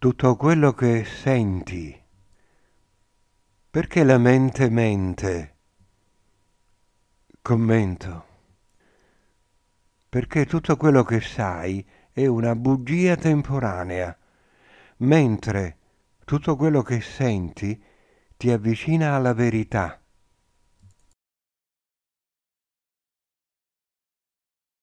tutto quello che senti. Perché la mente mente? Commento. Perché tutto quello che sai è una bugia temporanea, mentre tutto quello che senti ti avvicina alla verità.